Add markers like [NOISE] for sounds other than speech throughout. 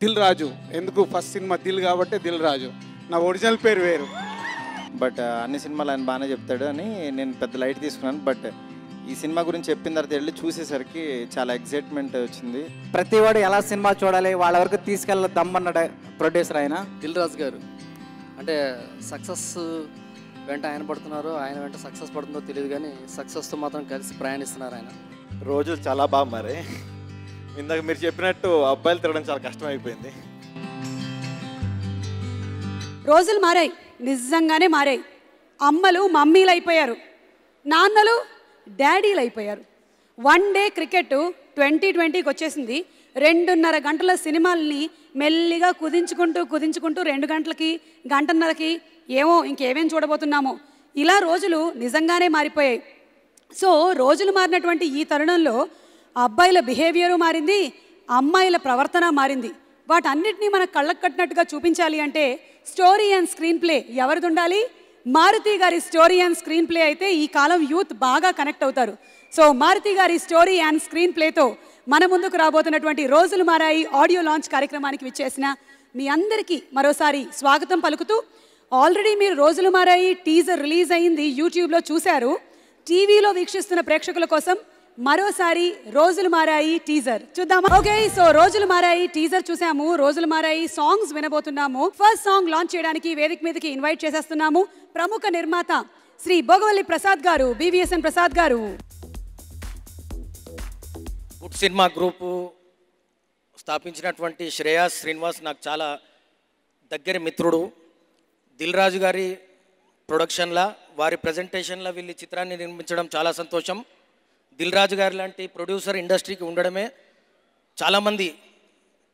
దిల్ రాజు ఎందుకు first cinema Dil కాబట్టి దిల్ రాజు నా ఒరిజినల్ పేరు వేరు బట్ అన్ని సినిమాలు ఆయన బాగానే చెప్తాడు అని నేను పెద్ద లైట్ తీసుకున్నాను బట్ ఈ సినిమా గురించి చెప్పిన తర్వాత వెళ్ళి చూసేసరికి చాలా ఎక్సైట్మెంట్ వచ్చింది ప్రతివాడు ఎలా సినిమా చూడాలి వాళ్ళ వరకు తీసుకెళ్ళ దమ్మన్నాడు ప్రొడ్యూసర్ ఆయన దిల్ రాజు గారు అంటే సక్సెస్ వెంట ఆయన పడుతున్నారు ఆయన వెంట సక్సెస్ పడుతుందో తెలియదు కానీ సక్సెస్తో మాత్రం కలిసి ప్రయాణిస్తున్నారు ఆయన రోజు చాలా బాగా మరి ఇందాక మీరు చెప్పినట్టు అబ్బాయిలు తిరగడం చాలా కష్టం అయిపోయింది రోజులు మారాయి నిజంగానే మారాయి అమ్మలు మమ్మీలు అయిపోయారు నాన్నలు డాడీలు అయిపోయారు వన్ డే క్రికెట్ ట్వంటీ ట్వంటీకి వచ్చేసింది రెండున్నర గంటల సినిమాల్ని మెల్లిగా కుదించుకుంటూ కుదించుకుంటూ రెండు గంటలకి గంటన్నరకి ఏమో ఇంకేమేం చూడబోతున్నామో ఇలా రోజులు నిజంగానే మారిపోయాయి సో రోజులు మారినటువంటి ఈ తరుణంలో అబ్బాయిల బిహేవియరు మారింది అమ్మాయిల ప్రవర్తన మారింది వాటన్నిటినీ మనకు కళ్ళకు కట్టినట్టుగా చూపించాలి అంటే స్టోరీ అండ్ స్క్రీన్ ప్లే ఎవరిది ఉండాలి మారుతి గారి స్టోరీ అండ్ స్క్రీన్ ప్లే అయితే ఈ కాలం యూత్ బాగా కనెక్ట్ అవుతారు సో మారుతి గారి స్టోరీ అండ్ స్క్రీన్ ప్లేతో మన ముందుకు రాబోతున్నటువంటి రోజులు మారాయి ఆడియో లాంచ్ కార్యక్రమానికి విచ్చేసిన మీ అందరికీ మరోసారి స్వాగతం పలుకుతూ ఆల్రెడీ మీరు రోజులు మారాయి టీజర్ రిలీజ్ అయింది యూట్యూబ్లో చూశారు టీవీలో వీక్షిస్తున్న ప్రేక్షకుల కోసం మరోసారి రోజులు మారాయి టీజర్ చూద్దామా ఓకే సో రోజులు మారాయి టీజర్ చూసాము రోజులు మారాయి సాంగ్స్ వినబోతున్నాము ఫస్ట్ సాంగ్ లాంచ్ చేయడానికి వేదిక మీదకి ఇన్వైట్ చేసేస్తున్నాము ప్రముఖ నిర్మాత శ్రీ భోగవల్లి ప్రసాద్ గారు బీవీఎస్ఎన్ ప్రసాద్ గారు సినిమా గ్రూపు స్థాపించినటువంటి శ్రేయాస్ శ్రీనివాస్ నాకు చాలా దగ్గర మిత్రుడు దిల్ రాజు గారి ప్రొడక్షన్ల వారి ప్రజెంటేషన్ల వీళ్ళు చిత్రాన్ని నిర్మించడం చాలా సంతోషం దిల్ రాజు గారు లాంటి ప్రొడ్యూసర్ ఇండస్ట్రీకి ఉండడమే చాలామంది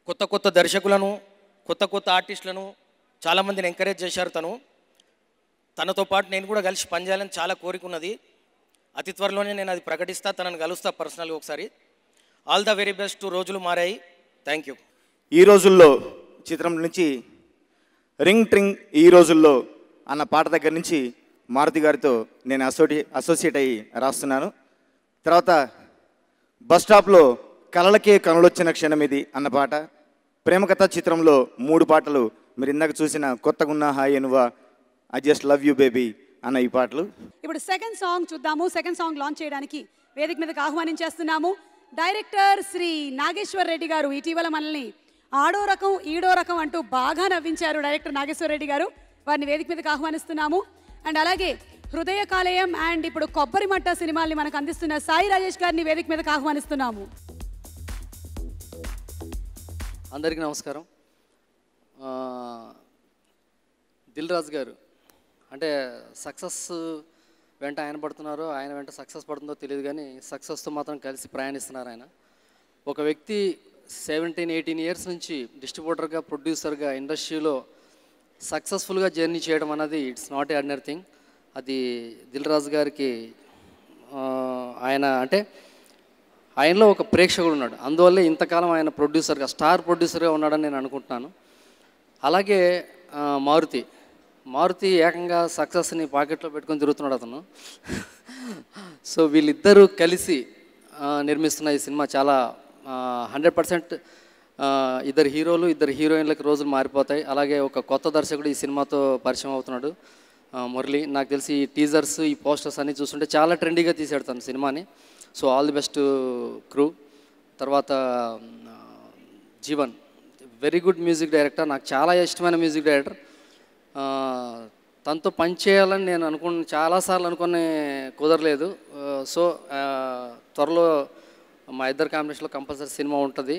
కొత్త కొత్త దర్శకులను కొత్త కొత్త ఆర్టిస్టులను చాలామందిని ఎంకరేజ్ చేశారు తను తనతో పాటు నేను కూడా కలిసి పనిచేయాలని చాలా కోరిక ఉన్నది అతి త్వరలోనే నేను అది ప్రకటిస్తా తనను కలుస్తా పర్సనల్గా ఒకసారి ఆల్ ద వెరీ బెస్ట్ రోజులు మారాయి థ్యాంక్ యూ ఈ రోజుల్లో చిత్రం నుంచి రింగ్ ట్రింగ్ ఈ రోజుల్లో అన్న పాట దగ్గర నుంచి మారుతి గారితో నేను అసోటి అసోసియేట్ అయ్యి రాస్తున్నాను తర్వాత బస్ స్టాప్లో కలలకే కనులొచ్చిన క్షణం ఇది అన్న పాట ప్రేమకథ చిత్రంలో మూడు పాటలు మీరు ఇందాక చూసిన కొత్తగున్న హాయ్ ఎనువా I just love you baby అన్న ఈ పాటలు ఇప్పుడు సెకండ్ సాంగ్ చూద్దాము సెకండ్ సాంగ్ లాంచ్ చేయడానికి వేదిక మీదకి ఆహ్వానించేస్తున్నాము డైరెక్టర్ శ్రీ నాగేశ్వర్ రెడ్డి గారు ఇటీవల మనల్ని ఆడో రకం ఈడో రకం అంటూ బాగా నవ్వించారు డైరెక్టర్ నాగేశ్వర్ రెడ్డి గారు వారిని వేదిక మీదకి ఆహ్వానిస్తున్నాము అండ్ అలాగే హృదయకాలయం అండ్ ఇప్పుడు కొబ్బరి మట్ట సినిమాల్ని మనకు అందిస్తున్న సాయి రాజేష్ గారిని వేదిక మీదకు ఆహ్వానిస్తున్నాము అందరికీ నమస్కారం దిల్ రాజు గారు అంటే సక్సెస్ వెంట ఆయన పడుతున్నారో ఆయన వెంట సక్సెస్ పడుతుందో తెలియదు కానీ సక్సెస్తో మాత్రం కలిసి ప్రయాణిస్తున్నారు ఆయన ఒక వ్యక్తి సెవెంటీన్ ఎయిటీన్ ఇయర్స్ నుంచి డిస్ట్రిబ్యూటర్గా ప్రొడ్యూసర్గా ఇండస్ట్రీలో సక్సెస్ఫుల్గా జర్నీ చేయడం అన్నది it's not a ordinary thing అది దిల్రాజు గారికి ఆయన అంటే ఆయనలో ఒక ప్రేక్షకుడు ఉన్నాడు అందువల్లే ఇంతకాలం ఆయన ప్రొడ్యూసర్గా స్టార్ ప్రొడ్యూసర్గా ఉన్నాడని నేను అనుకుంటున్నాను అలాగే మారుతి మారుతి ఏకంగా సక్సెస్ని పాకెట్లో పెట్టుకొని తిరుగుతున్నాడు అతను సో వీళ్ళిద్దరూ కలిసి నిర్మిస్తున్న ఈ సినిమా చాలా హండ్రెడ్ పర్సెంట్ ఇద్దరు హీరోలు ఇద్దరు హీరోయిన్లకు రోజులు మారిపోతాయి అలాగే ఒక కొత్త దర్శకుడు ఈ సినిమాతో పరిచయం అవుతున్నాడు మురళి నాకు తెలిసి ఈ టీజర్స్ ఈ పోస్టర్స్ అన్నీ చూస్తుంటే చాలా ట్రెండీగా తీసాడు తను సినిమాని so all the best crew తర్వాత Jeevan very good music director నాకు చాలా ఇష్టమైన మ్యూజిక్ డైరెక్టర్ తనతో చేయాలని నేను అనుకున్న చాలాసార్లు అనుకుని కుదరలేదు సో త్వరలో మా ఇద్దరు కాంబినేషన్లో కంపల్సరీ సినిమా ఉంటుంది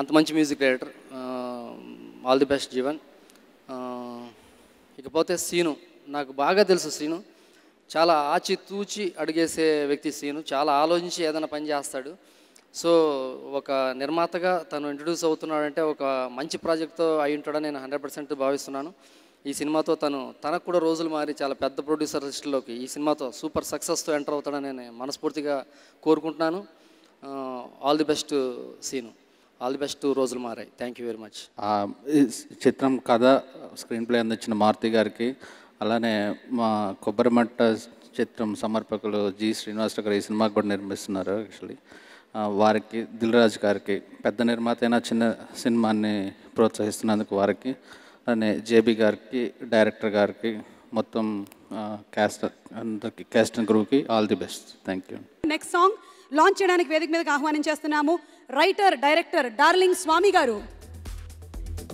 అంత మంచి music director all the best Jeevan ఇకపోతే సీను నాకు బాగా తెలుసు సీను చాలా ఆచితూచి అడిగేసే వ్యక్తి సీను చాలా ఆలోచించి ఏదైనా పని చేస్తాడు సో ఒక నిర్మాతగా తను ఇంట్రడ్యూస్ అవుతున్నాడంటే ఒక మంచి ప్రాజెక్ట్తో అయి ఉంటాడని నేను హండ్రెడ్ పర్సెంట్ భావిస్తున్నాను ఈ సినిమాతో తను తనకు కూడా రోజులు మారి చాలా పెద్ద ప్రొడ్యూసర్ లిస్టులోకి ఈ సినిమాతో సూపర్ సక్సెస్తో ఎంటర్ అవుతాడని నేను మనస్ఫూర్తిగా కోరుకుంటున్నాను all the best Seenu all the best రోజులు మారాయి థ్యాంక్ యూ వెరీ మచ్ చిత్రం కథ స్క్రీన్ ప్లే అందించిన మారుతి గారికి అలానే మా కొబ్బరిమట్ట చిత్రం సమర్పకులు జి శ్రీనివాస్ గారు ఈ సినిమాకి కూడా నిర్మిస్తున్నారు యాక్చువల్లీ వారికి దిల్రాజ్ గారికి పెద్ద నిర్మాత అయినా చిన్న సినిమాని ప్రోత్సహిస్తున్నందుకు వారికి అలానే జేబీ గారికి డైరెక్టర్ గారికి మొత్తం క్యాస్ట్ అందరికి క్యాస్ట్ గ్రూప్కి all the best thank you next song launch చేయడానికి వేదిక మీదకి ఆహ్వానించేస్తున్నాము రైటర్ డైరెక్టర్ డార్లింగ్ స్వామి గారు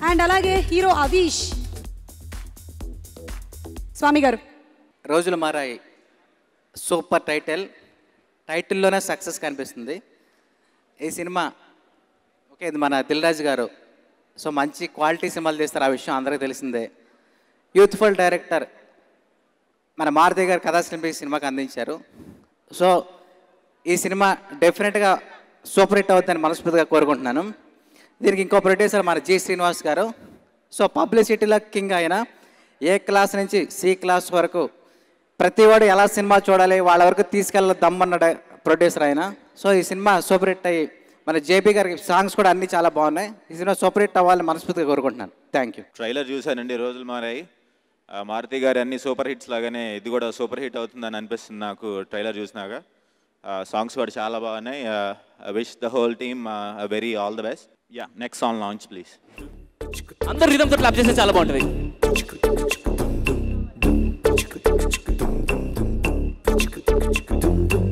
అండ్ అలాగే హీరో అవీష్ స్వామి గారు రోజులు మారాయి సూపర్ టైటిల్ టైటిల్లోనే సక్సెస్ కనిపిస్తుంది ఈ సినిమా ఓకే ఇది మన దిల్రాజ్ గారు సో మంచి క్వాలిటీ సినిమాలు తీస్తారు ఆ విషయం అందరికీ తెలిసిందే యూత్ఫుల్ డైరెక్టర్ మన మారుతి గారు కథాశిల్పి సినిమాకి అందించారు సో ఈ సినిమా డెఫినెట్గా సూపరేట్ అవుతుందని మనస్ఫూర్తిగా కోరుకుంటున్నాను దీనికి ఇంకో ప్రొడ్యూసర్ మన జి శ్రీనివాస్ గారు సో పబ్లిసిటీలో కింగ్ అయినా ఏ క్లాస్ నుంచి సి క్లాస్ వరకు ప్రతివాడు ఎలా సినిమా చూడాలి వాళ్ళ వరకు తీసుకెళ్ళ దమ్మన్న ప్రొడ్యూసర్ ఆయన సో ఈ సినిమా సూపర్ హిట్ అయ్యి మన జేపీ గారికి సాంగ్స్ కూడా అన్ని చాలా బాగున్నాయి ఈ సినిమా సూపర్ హిట్ అవ్వాలని మనస్ఫూర్తిగా కోరుకుంటున్నాను థ్యాంక్ యూ ట్రైలర్ చూశానండి రోజులు మారాయి మారుతి గారి అన్ని సూపర్ హిట్స్ లాగానే ఇది కూడా సూపర్ హిట్ అవుతుందని అనిపిస్తుంది నాకు ట్రైలర్ చూసినాక సాంగ్స్ uh, కూడా చాలా బాగున్నాయి wish the whole team very all the best yeah next song launch please అందరు తో క్లాప్ చేస్తే చాలా బాగుంటుంది dum dum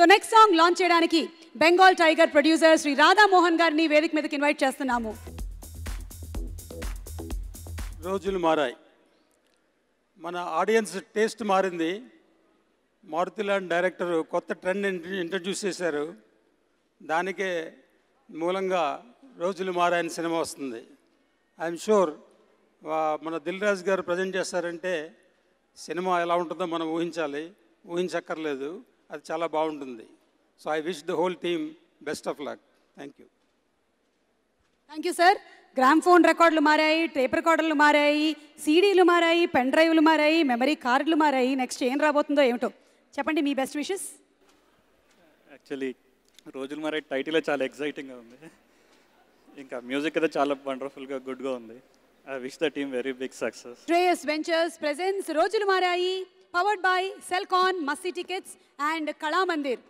so next song launch చేయడానికి బెంగాల్ టైగర్ ప్రొడ్యూసర్ శ్రీ రాధామోహన్ గారిని వేదిక మీదకి ఇన్వైట్ చేస్తున్నాము రోజులు మారాయి మన ఆడియన్స్ టేస్ట్ మారింది మారుతిలాండ్ డైరెక్టర్ కొత్త ట్రెండ్ ఇంట్రడ్యూస్ చేశారు దానికే మూలంగా రోజులు మారాయని సినిమా వస్తుంది ఐఎమ్ షూర్ మన దిల్ రాజు గారు ప్రజెంట్ చేస్తారంటే సినిమా ఎలా ఉంటుందో మనం ఊహించాలి ఊహించక్కర్లేదు అది చాలా బాగుంటుంది so I wish the whole team best of luck thank you thank you sir gramophone రికార్డులు మారాయి టేప్ రికార్డులు మారాయి సీడీలు మారాయి పెన్ డ్రైవ్లు మారాయి మెమరీ కార్డులు మారాయి నెక్స్ట్ ఏం రాబోతుందో ఏమిటో చెప్పండి మీ బెస్ట్ విషెస్ యాక్చువల్లీ రోజులు మారే టైటిల్ చాలా ఎక్సైటింగ్గా ఉంది ఇంకా మ్యూజిక్ అయితే చాలా వండర్ఫుల్గా గుడ్గా ఉంది I wish the team very big success Shreyas ventures presence రోజులు మారాయి పవర్డ్ బై సెల్కాన్ మస్సీ టికెట్స్ అండ్ కళామందిర్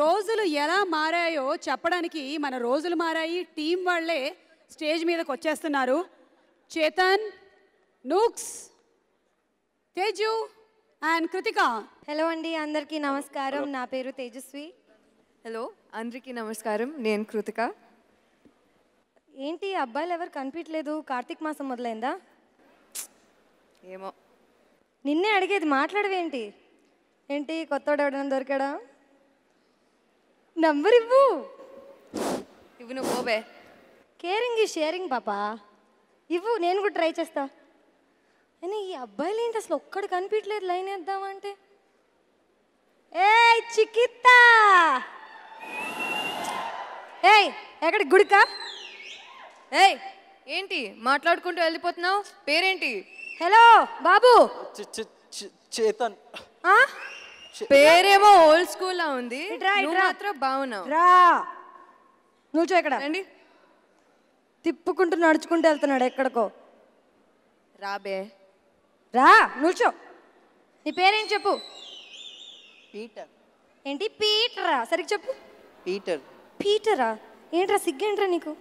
రోజులు ఎలా మారాయో చెప్పడానికి మన రోజులు మారాయి టీం వాళ్ళే స్టేజ్ మీదకి వచ్చేస్తున్నారు చేతన్ నూక్స్ తేజు అండ్ కృతిక హలో అండి అందరికీ నమస్కారం నా పేరు తేజస్వి హలో అందరికీ నమస్కారం నేను కృతిక ఏంటి అబ్బాయిలు ఎవరు కనిపించలేదు కార్తీక్ మాసం మొదలైందా ఏమో నిన్నే అడిగేది మాట్లాడవేంటి ఏంటి కొత్త ఎవడైనా దొరికాడా నంబర్ ఇవ్వు ఇవ్వు నువ్వు పోవే కేరింగ్ ఈ షేరింగ్ పాపా ఇవ్వు నేను కూడా ట్రై చేస్తా అని ఈ అబ్బాయిలు ఏంటి అసలు ఒక్కడు కనిపించలేదు లైన్ వేద్దామంటే ఏ చికిత్తా ఏయ్ ఎక్కడ గుడికా ఏయ్ ఏంటి మాట్లాడుకుంటూ వెళ్ళిపోతున్నావు పేరేంటి హలో బాబు చేతన్ పేరేమో ఓల్డ్ స్కూల్ లా ఉంది మాత్రం బాగున్నావు రా నువ్వు ఇక్కడ అండి తిప్పుకుంటూ నడుచుకుంటూ వెళ్తున్నాడు ఎక్కడికో రాబే రా నుల్చో నీ పేరేం చెప్పు పీటర్ ఏంటి పీటరా సరిగ్గా చెప్పు పీటర్ పీటరా ఏంట్రా సిగ్గేంట్రా నీకు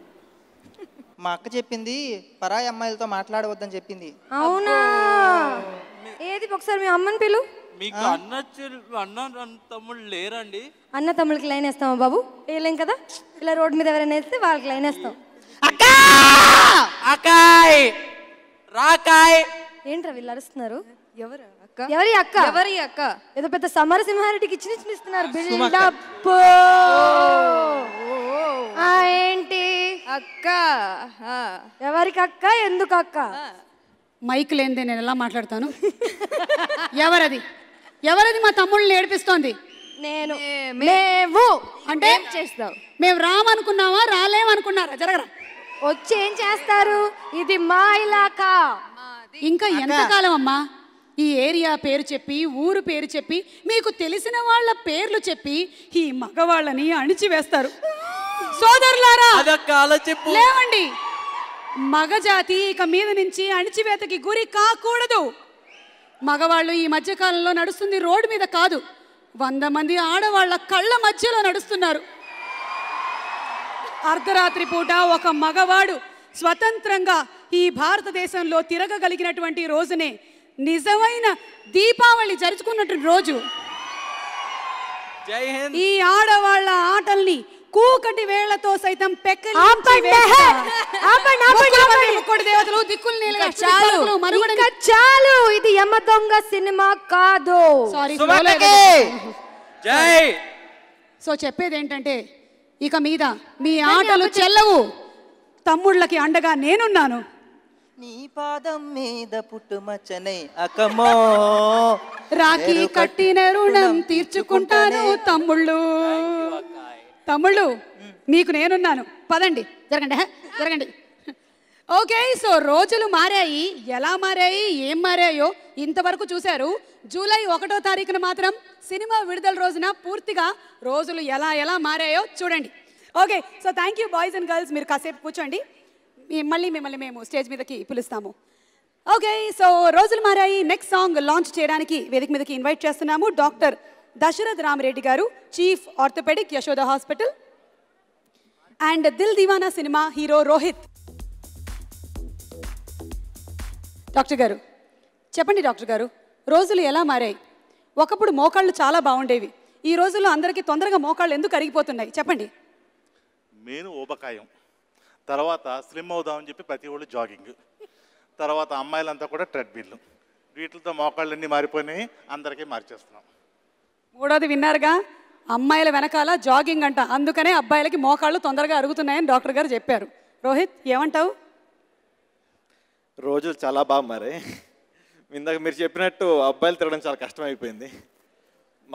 మా అక్క చెప్పింది పరాయి అమ్మాయిలతో మాట్లాడవద్దని చెప్పింది అవునా ఏది ఒకసారి మీ అమ్మని పిలు మీకు అన్న అన్న తమ్ముళ్ళు లేరండి అన్న తమ్ముళ్ళకి లైన్ వేస్తామా బాబు వేయలేం కదా ఇలా రోడ్డు మీద ఎవరైనా వేస్తే వాళ్ళకి లైన్ వేస్తాం అక్కాయ్ రాకాయ్ ఏంట్రా వీళ్ళు అరుస్తున్నారు ఎవరు అక్క ఎవరి అక్క ఎవరి అక్క ఏదో పెద్ద సమరసింహారెడ్డికి ఇచ్చిన ఇస్తున్నారు బిల్డప్ ఏంటి అక్క ఎవరికి అక్క ఎందుకు అక్క మైక్ లేనిదే నేను ఎలా మాట్లాడతాను [LAUGHS] ఎవరది ఎవరది మా తమ్ముళ్ళని ఏడిపిస్తోంది నేను మేము అంటే చేస్తావు మేము రామనుకున్నావా రాలేమనుకున్నారా జరగరా వచ్చి ఏం చేస్తారు ఇది మా ఇలాక ఇంకా ఎంతకాలం అమ్మా ఈ ఏరియా పేరు చెప్పి ఊరు పేరు చెప్పి మీకు తెలిసిన వాళ్ళ పేర్లు చెప్పి ఈ మగవాళ్ళని అణిచివేస్తారు సోదరులారా అదొక్క ఆలోచింపు లేవండి మగజాతి ఇక మీద నుంచి అణిచివేతకి గురి కాకూడదు మగవాళ్ళు ఈ మధ్యకాలంలో నడుస్తుంది రోడ్డు మీద కాదు వంద మంది ఆడవాళ్ళ కళ్ళ మధ్యలో నడుస్తున్నారు అర్ధరాత్రి పూట ఒక మగవాడు స్వతంత్రంగా ఈ భారతదేశంలో తిరగగలిగినటువంటి రోజునే నిజమైన దీపావళి జరుచుకున్నటువంటి రోజు ఈ ఆడవాళ్ళ ఆటల్ని కూకటి వేళ్లతో సైతం చాలు ఇది యమ దొంగ సినిమా కాదు సో చెప్పేది ఏంటంటే ఇక మీద మీ ఆటలు చెల్లవు తమ్ముళ్ళకి అండగా నేనున్నాను నీ పాదం మీద పుట్టుమచ్చనే అకమో రాఖీ కట్టిన రుణం తీర్చుకుంటాను తమ్ముళ్ళు తమ్ముళ్ళు మీకు నేనున్నాను పదండి జరగండి జరగండి ఓకే సో రోజులు మారాయి ఎలా మారాయి ఏం మారాయో ఇంతవరకు చూశారు జూలై ఒకటో తారీఖున మాత్రం సినిమా విడుదల రోజున పూర్తిగా రోజులు ఎలా ఎలా మారాయో చూడండి okay so thank you boys and girls మీరు కాసేపు కూర్చోండి మళ్ళీ మిమ్మల్ని మేము స్టేజ్ మీదకి పిలుస్తాము ఓకే సో రోజులు మారాయి నెక్స్ట్ సాంగ్ లాంచ్ చేయడానికి వేదిక మీదకి ఇన్వైట్ చేస్తున్నాము డాక్టర్ దశరథ్ రామరెడ్డి గారు chief orthopaedic Yashoda hospital and Dil Diwana సినిమా హీరో రోహిత్ డాక్టర్ గారు చెప్పండి డాక్టర్ గారు రోజులు ఎలా మారాయి ఒకప్పుడు మోకాళ్ళు చాలా బాగుండేవి ఈ రోజుల్లో అందరికీ తొందరగా మోకాళ్ళు ఎందుకు కరిగిపోతున్నాయి చెప్పండి మెయిన్ ఊబకాయం తర్వాత స్లిమ్ అవుదామని చెప్పి ప్రతి ఒళ్ళు జాగింగ్ తర్వాత అమ్మాయిలంతా కూడా ట్రెడ్మిల్ వీటితో మోకాళ్ళన్నీ మారిపోయినాయి అందరికీ మార్చేస్తున్నాం మూడోది విన్నారుగా అమ్మాయిల వెనకాల జాగింగ్ అంట అందుకనే అబ్బాయిలకి మోకాళ్ళు తొందరగా అరుగుతున్నాయని డాక్టర్ గారు చెప్పారు రోహిత్ ఏమంటావు రోజు చాలా బాగా మరి ఇందాక మీరు చెప్పినట్టు అబ్బాయిలు తిరగడం చాలా కష్టమైపోయింది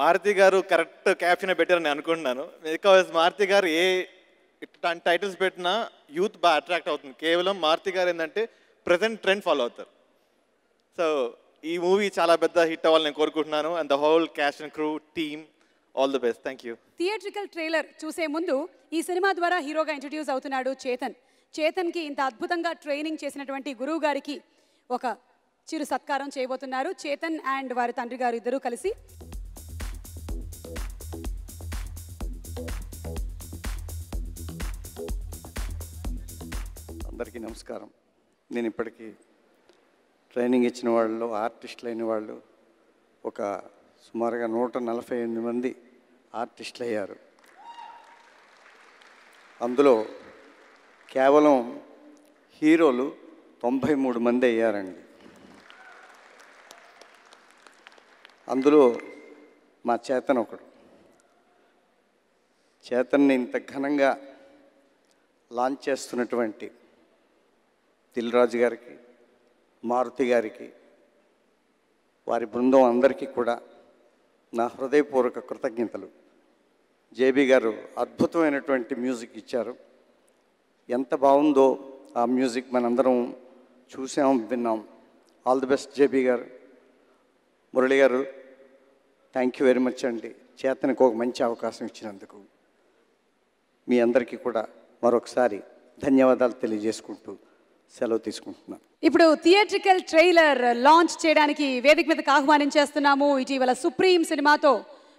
మారుతి గారు కరెక్ట్ క్యాప్షన్ పెట్టారని నేను అనుకుంటున్నాను బికాజ్ మారుతి గారు ఏ టైటిల్స్ పెట్టినా యూత్ బాగా అట్రాక్ట్ అవుతుంది కేవలం మారుతి గారు ఏంటంటే ప్రజెంట్ ట్రెండ్ ఫాలో అవుతారు సో ఈ మూవీ చాలా పెద్ద హిట్ అవ్వాలని నేను కోరుకుంటున్నాను and the whole cast and crew team all the best thank you theatrical trailer చూసే ముందు ఈ సినిమా ద్వారా హీరోగా ఇంట్రడ్యూస్ అవుతున్నాడు చేతన్ చేతన్కి ఇంత అద్భుతంగా ట్రైనింగ్ చేసినటువంటి గురువు గారికి ఒక చిరు సత్కారం చేయబోతున్నారు చేతన్ అండ్ వారి తండ్రి గారు ఇద్దరూ కలిసి అందరికీ నమస్కారం నేను ఇప్పటికీ ట్రైనింగ్ ఇచ్చిన వాళ్ళు ఆర్టిస్టులు అయిన వాళ్ళు ఒక సుమారుగా నూట నలభై ఎనిమిది మంది ఆర్టిస్టులు అయ్యారు అందులో కేవలం హీరోలు తొంభై మూడు మంది అయ్యారండి అందులో మా చేతన్ ఒకడు చేతన్ని ఇంత ఘనంగా లాంచ్ చేస్తున్నటువంటి దిల్రాజు గారికి మారుతి గారికి వారి బృందం అందరికీ కూడా నా హృదయపూర్వక కృతజ్ఞతలు జేబీ గారు అద్భుతమైనటువంటి మ్యూజిక్ ఇచ్చారు ఎంత బాగుందో ఆ మ్యూజిక్ మనందరం చూసాం విన్నాం ఆల్ ది బెస్ట్ జేబీ గారు మురళి గారు థ్యాంక్ యూ వెరీ మచ్ అండి చేతనకు ఒక మంచి అవకాశం ఇచ్చినందుకు మీ అందరికీ కూడా మరొకసారి ధన్యవాదాలు తెలియజేసుకుంటూ సెలవు తీసుకుంటున్నాను ఇప్పుడు థియేట్రికల్ ట్రైలర్ లాంచ్ చేయడానికి వేదిక మీదకి ఆహ్వానించేస్తున్నాము ఇటీవల సుప్రీం సినిమాతో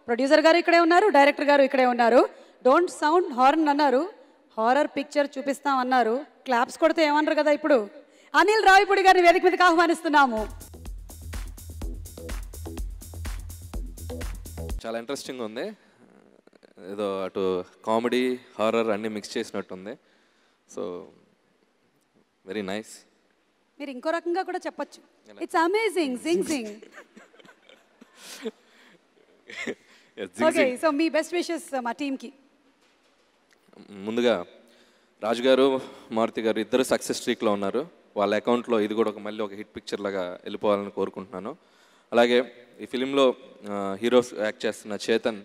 ప్రొడ్యూసర్ గారు ఇక్కడే ఉన్నారు డైరెక్టర్ గారు ఇక్కడే ఉన్నారు డోంట్ సౌండ్ హార్న్ అన్నారు హారర్ పిక్చర్ చూపిస్తాం అన్నారు క్లాప్స్ కొడితే ఏమన్నారు కదా ఇప్పుడు అనిల్ రావిపూడి గారిని వేదిక మీదకి ఆహ్వానిస్తున్నాము చాలా ఇంట్రెస్టింగ్ ఉంది ఏదో అటు కామెడీ హారర్ అన్ని మిక్స్ చేసినట్టుంది సో వెరీ నైస్ మీరు ఇంకో రకంగా కూడా చెప్పొచ్చు it's amazing zing zing okay so మీ బెస్ట్ విషెస్ uh, మా టీంకి ముందుగా రాజు గారు మారుతి గారు ఇద్దరు సక్సెస్ స్ట్రీక్లో ఉన్నారు వాళ్ళ అకౌంట్లో ఇది కూడా ఒక మళ్ళీ ఒక హిట్ పిక్చర్ లాగా వెళ్ళిపోవాలని కోరుకుంటున్నాను అలాగే ఈ ఫిలింలో హీరోస్ యాక్ట్ చేస్తున్న చేతన్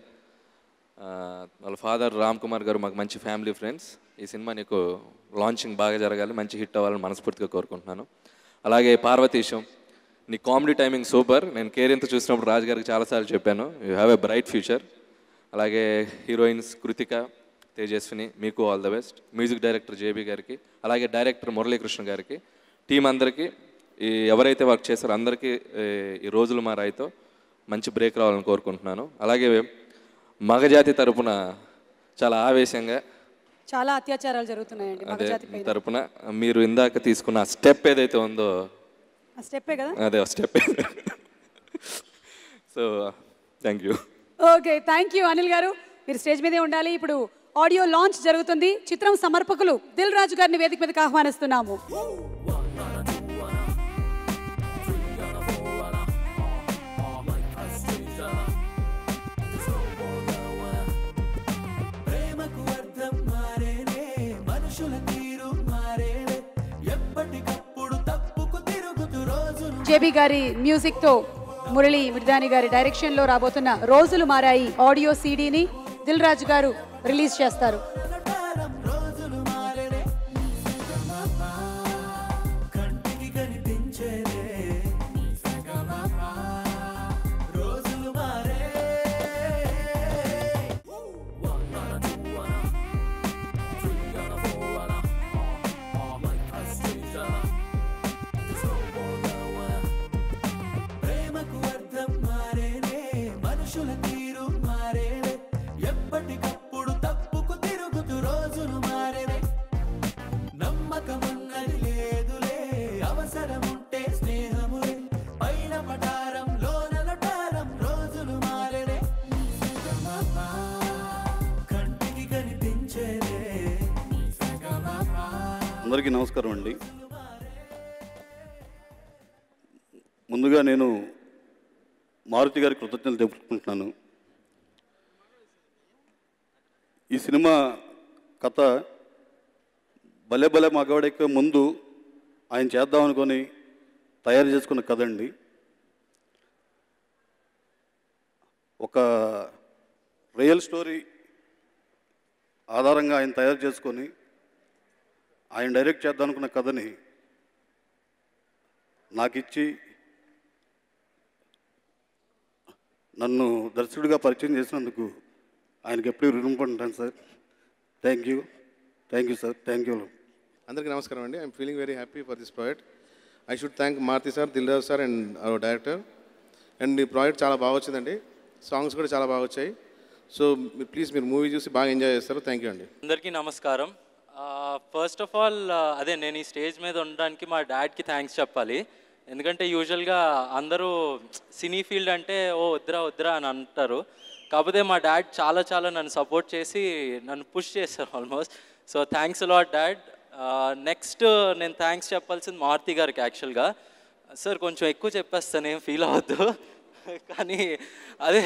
వాళ్ళ ఫాదర్ రామ్ కుమార్ గారు మాకు మంచి ఫ్యామిలీ ఫ్రెండ్స్ ఈ సినిమా నీకు లాంచింగ్ బాగా జరగాలి మంచి హిట్ అవ్వాలని మనస్ఫూర్తిగా కోరుకుంటున్నాను అలాగే పార్వతీశం నీ కామెడీ టైమింగ్ సూపర్ నేను కేరింత చూసినప్పుడు రాజు గారికి చాలాసార్లు చెప్పాను you have a bright future అలాగే హీరోయిన్స్ కృతిక తేజస్విని మీకు all the best music director JB గారికి అలాగే డైరెక్టర్ మురళీకృష్ణ గారికి టీం అందరికీ ఈ ఎవరైతే వర్క్ చేశారో అందరికీ ఈ రోజులు మా రాయితో మంచి బ్రేక్ రావాలని కోరుకుంటున్నాను అలాగే మగజాతి తరపున చాలా ఆవేశంగా చాలా అత్యాచారాలు జరుగుతున్నాయండి అదే తరపున మీరు ఇందాక తీసుకున్న స్టెప్ ఏదైతే ఉందో స్టెప్పే కదా అదే step so thank you okay thank you Anil గారు మీరు స్టేజ్ మీదే ఉండాలి ఇప్పుడు ఆడియో లాంచ్ జరుగుతుంది చిత్రం సమర్పకులు దిల్ రాజు గారిని వేదిక మీదకి ఆహ్వానిస్తున్నాము జేబీ గారి మ్యూజిక్తో మురళి మృదాని గారి డైరెక్షన్ లో రాబోతున్న రోజులు మారాయి ఆడియో సీడీని దిల్ రాజు గారు రిలీజ్ చేస్తారు అందరికీ నమస్కారం అండి ముందుగా నేను మారుతి గారి కృతజ్ఞతలు తెలుపుకుంటున్నాను ఈ సినిమా కథ భలే భలే మగవాడెక్క ముందు ఆయన చేద్దామనుకొని తయారు చేసుకున్న కథ అండి ఒక రియల్ స్టోరీ ఆధారంగా ఆయన తయారు చేసుకొని ఆయన డైరెక్ట్ చేద్దాం అనుకున్న కథని నాకిచ్చి నన్ను దర్శకుడిగా పరిచయం చేసినందుకు ఆయనకి ఎప్పుడు రుణపడుంటాను sir thank you thank you sir thank you అందరికీ నమస్కారం అండి I'm feeling very happy for this project I should thank Maruthi sir Dil Raju sir and our director and ఈ ప్రాజెక్ట్ చాలా బాగా వచ్చిందండి సాంగ్స్ కూడా చాలా బాగా వచ్చాయి సో ప్లీజ్ మీరు మూవీ చూసి బాగా ఎంజాయ్ చేస్తారు థ్యాంక్ యూ అండి అందరికీ నమస్కారం ఫస్ట్ ఆఫ్ ఆల్ అదే నేను ఈ స్టేజ్ మీద ఉండడానికి మా డాడ్కి థ్యాంక్స్ చెప్పాలి ఎందుకంటే యూజువల్గా అందరూ సినీ ఫీల్డ్ అంటే ఓ వద్దురా వద్దురా అని అంటారు కాకపోతే మా డాడ్ చాలా చాలా నన్ను సపోర్ట్ చేసి నన్ను పుష్ చేశారు almost so thanks lot dad next uh, నేను థ్యాంక్స్ చెప్పాల్సింది మారుతి గారికి యాక్చువల్గా సార్ కొంచెం ఎక్కువ చెప్పేస్తాను ఏం ఫీల్ అవద్దు [LAUGHS] కానీ అదే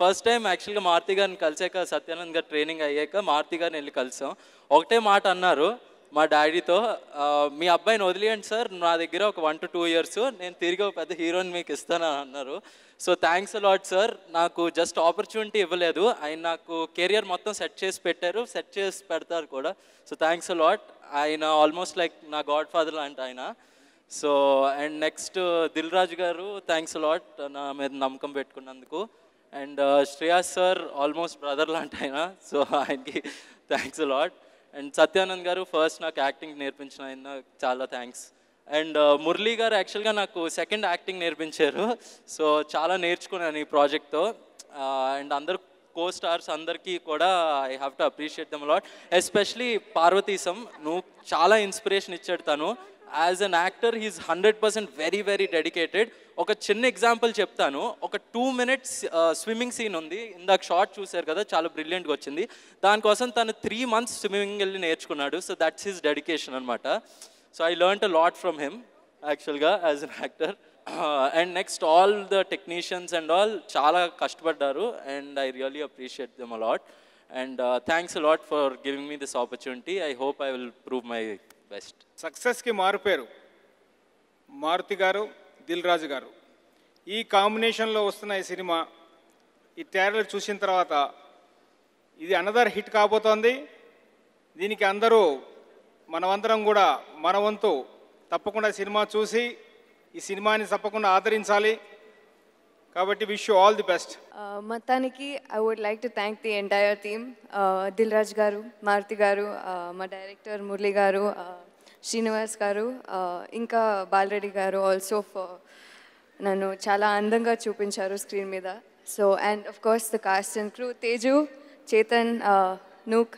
ఫస్ట్ టైం యాక్చువల్గా మారుతి గారిని కలిసాక సత్యానంద్ గారు ట్రైనింగ్ అయ్యాక మారుతి గారిని వెళ్ళి కలిసాం ఒకటే మాట అన్నారు మా డాడీతో మీ అబ్బాయిని వదిలేయండి సార్ నా దగ్గర ఒక వన్ టు టూ ఇయర్స్ నేను తిరిగి ఒక పెద్ద హీరోని మీకు ఇస్తాను అన్నారు సో థ్యాంక్స్ లాట్ సార్ నాకు జస్ట్ ఆపర్చునిటీ ఇవ్వలేదు ఆయన నాకు కెరియర్ మొత్తం సెట్ చేసి పెట్టారు సెట్ చేసి పెడతారు కూడా సో థ్యాంక్స్ లాట్ ఆయన ఆల్మోస్ట్ లైక్ నా గాడ్ ఫాదర్ లాంటి ఆయన so and next Dil Raju గారు థ్యాంక్స్ లాట్ నా మీద నమ్మకం పెట్టుకున్నందుకు and Shreyas sir almost brother లాంటి ఆయన సో [LAUGHS] ఆయనకి థ్యాంక్స్ లాట్ అండ్ సత్యానంద్ గారు ఫస్ట్ నాకు యాక్టింగ్ నేర్పించిన ఆయన చాలా థ్యాంక్స్ అండ్ మురళీ గారు యాక్చువల్గా నాకు సెకండ్ యాక్టింగ్ నేర్పించారు సో చాలా నేర్చుకున్నాను ఈ ప్రాజెక్ట్తో అండ్ uh, అందరు కో స్టార్స్ అందరికీ కూడా I have to appreciate them lot especially Parvateesam నువ్వు చాలా ఇన్స్పిరేషన్ ఇచ్చాడు తను as an actor he's hundred percent very very dedicated ఒక చిన్న ఎగ్జాంపుల్ చెప్తాను ఒక టూ మినిట్స్ స్విమ్మింగ్ సీన్ ఉంది ఇందాక షార్ట్ చూశారు కదా చాలా బ్రిలియంట్గా వచ్చింది దానికోసం తను త్రీ మంత్స్ స్విమ్మింగ్ వెళ్ళి నేర్చుకున్నాడు సో దట్స్ హిస్ డెడికేషన్ అనమాట so I learn a lot from him actually as an actor and next all the technicians and all చాలా కష్టపడ్డారు and I really appreciate them a lot and thanks a lot for giving me this opportunity I hope I will prove my best సక్సెస్కి మారుపేరు మారుతి గారు దిల్ రాజు గారు ఈ కాంబినేషన్లో వస్తున్న ఈ సినిమా ఈ ట్రైలర్ చూసిన తర్వాత ఇది అనదర్ హిట్ కాబోతోంది దీనికి అందరూ మనమందరం కూడా మన వంతు తప్పకుండా సినిమా చూసి ఈ సినిమాని తప్పకుండా ఆదరించాలి కాబట్టి wish you all the best మొత్తానికి I would like to thank the entire team Dil Raj గారు మారుతి గారు uh, మా డైరెక్టర్ మురళి గారు శ్రీనివాస్ uh, గారు uh, ఇంకా బాలరెడ్డి గారు ఆల్సో నన్ను చాలా అందంగా చూపించారు స్క్రీన్ మీద so and of course the cast and crew Teju Chetan Nook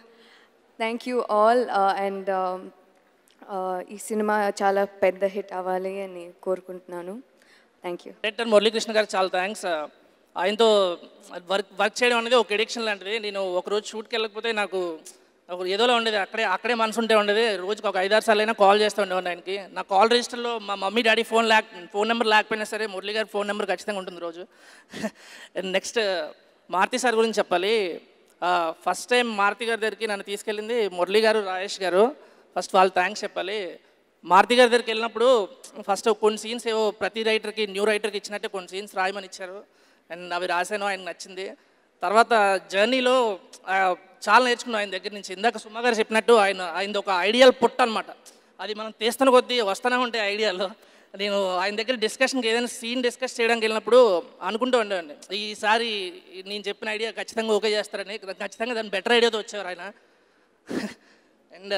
thank you all and ఈ సినిమా చాలా పెద్ద హిట్ అవ్వాలి అని కోరుకుంటున్నాను థ్యాంక్ యూ డైరెక్టర్ మురళీకృష్ణ గారు చాలా థ్యాంక్స్ uh, ఆయనతో వర్క్ వర్క్ చేయడం అనేది ఒక ఎడిక్షన్ లాంటిది నేను ఒకరోజు షూట్కి వెళ్ళకపోతే నాకు ఏదోలో ఉండేది అక్కడే అక్కడే మనసు ఉంటే ఉండేది రోజుకి ఒక ఐదారు సార్లు అయినా కాల్ చేస్తూ ఉండేవాడిని ఆయనకి నా కాల్ రిజిస్టర్లో మా మమ్మీ డాడీ ఫోన్ లేక ఫోన్ నెంబర్ లేకపోయినా సరే మురళి గారి ఫోన్ నెంబర్ ఖచ్చితంగా ఉంటుంది రోజు నెక్స్ట్ మారుతి సార్ గురించి చెప్పాలి ఫస్ట్ టైం మారుతి గారి దగ్గరికి నన్ను తీసుకెళ్ళింది మురళి గారు రాజేష్ గారు ఫస్ట్ వాళ్ళు థ్యాంక్స్ చెప్పాలి మారుతి గారి దగ్గరికి వెళ్ళినప్పుడు ఫస్ట్ కొన్ని సీన్స్ ఏవో ప్రతి రైటర్కి న్యూ రైటర్కి ఇచ్చినట్టే కొన్ని సీన్స్ రాయమని ఇచ్చారు అండ్ అవి రాశాను ఆయన నచ్చింది తర్వాత జర్నీలో చాలా నేర్చుకున్నాను ఆయన దగ్గర నుంచి ఇందాక సుమ్మ గారు చెప్పినట్టు ఆయన ఆయన ఒక ఐడియాల్ పుట్ట అనమాట అది మనం తీస్తున్న కొద్దీ వస్తూనే ఉంటాయి ఐడియాలు నేను ఆయన దగ్గర డిస్కషన్కి ఏదైనా సీన్ డిస్కస్ చేయడానికి వెళ్ళినప్పుడు అనుకుంటూ ఉండేవాడిని ఈసారి నేను చెప్పిన ఐడియా ఖచ్చితంగా ఓకే చేస్తారని ఖచ్చితంగా దాని బెటర్ ఐడియాతో వచ్చేవారు ఆయన అండ్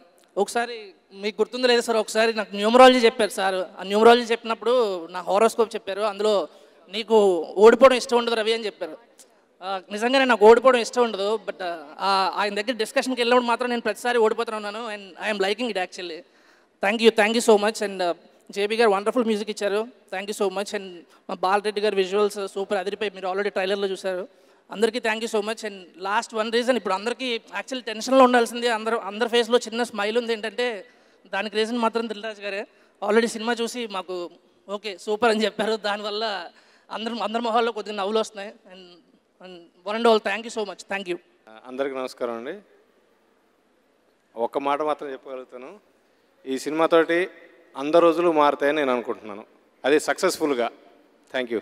[LAUGHS] ఒకసారి మీకు గుర్తుంది లేదు సార్ ఒకసారి నాకు న్యూమరాలజీ చెప్పారు సార్ ఆ న్యూమరాలజీ చెప్పినప్పుడు నా హోరోస్కోప్ చెప్పారు అందులో నీకు ఓడిపోవడం ఇష్టం ఉండదు రవి అని చెప్పారు నిజంగానే నాకు ఓడిపోవడం ఇష్టం ఉండదు బట్ ఆయన దగ్గర డిస్కషన్కి వెళ్ళినప్పుడు మాత్రం నేను ప్రతిసారి ఉన్నాను and I'm liking it actually thank you thank you so much and uh, JB గారు వండర్ఫుల్ మ్యూజిక్ ఇచ్చారు thank you so much and మా బాలరెడ్డి గారు విజువల్స్ సూపర్ అదిరిపోయి మీరు ఆల్రెడీ ట్రైలర్లో చూశారు అందరికీ thank you so much and last one reason ఇప్పుడు అందరికీ యాక్చువల్ టెన్షన్లో ఉండాల్సింది అందరూ అందరి ఫేస్లో చిన్న స్మైల్ ఉంది ఏంటంటే దానికి రీజన్ మాత్రం దిల్రాజ్ గారే ఆల్రెడీ సినిమా చూసి మాకు ఓకే సూపర్ అని చెప్పారు దానివల్ల అందరం అందరి మొహాల్లో కొద్దిగా నవ్వులు వస్తున్నాయి and and one and all thank you so much thank you అందరికి నమస్కారం అండి ఒక్క మాట మాత్రం చెప్పగలుగుతాను ఈ సినిమాతోటి అంద రోజులు మారుతాయని నేను అనుకుంటున్నాను అది సక్సెస్ఫుల్గా thank you